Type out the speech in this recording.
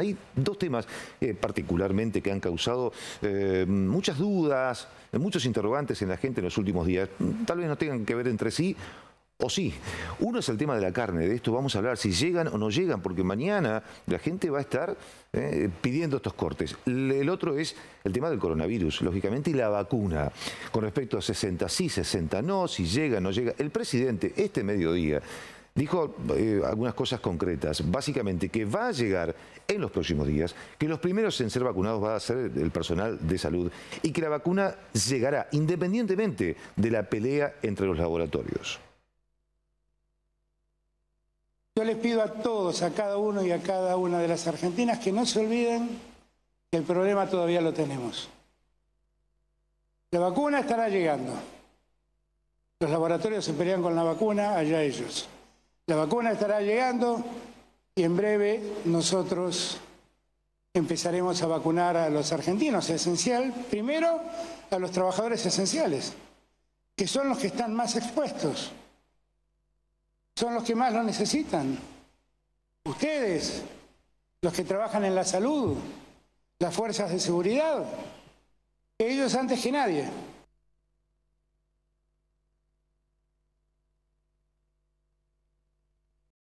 Hay dos temas eh, particularmente que han causado eh, muchas dudas, muchos interrogantes en la gente en los últimos días. Tal vez no tengan que ver entre sí. O sí, uno es el tema de la carne, de esto vamos a hablar, si llegan o no llegan, porque mañana la gente va a estar eh, pidiendo estos cortes. El otro es el tema del coronavirus, lógicamente, y la vacuna. Con respecto a 60 sí, 60 no, si llega, no llega. El presidente este mediodía dijo eh, algunas cosas concretas. Básicamente que va a llegar en los próximos días, que los primeros en ser vacunados va a ser el personal de salud y que la vacuna llegará independientemente de la pelea entre los laboratorios. Yo les pido a todos, a cada uno y a cada una de las argentinas que no se olviden que el problema todavía lo tenemos. La vacuna estará llegando. Los laboratorios se pelean con la vacuna, allá ellos. La vacuna estará llegando y en breve nosotros empezaremos a vacunar a los argentinos. Esencial, primero, a los trabajadores esenciales, que son los que están más expuestos, son los que más lo necesitan. Ustedes, los que trabajan en la salud, las fuerzas de seguridad, ellos antes que nadie.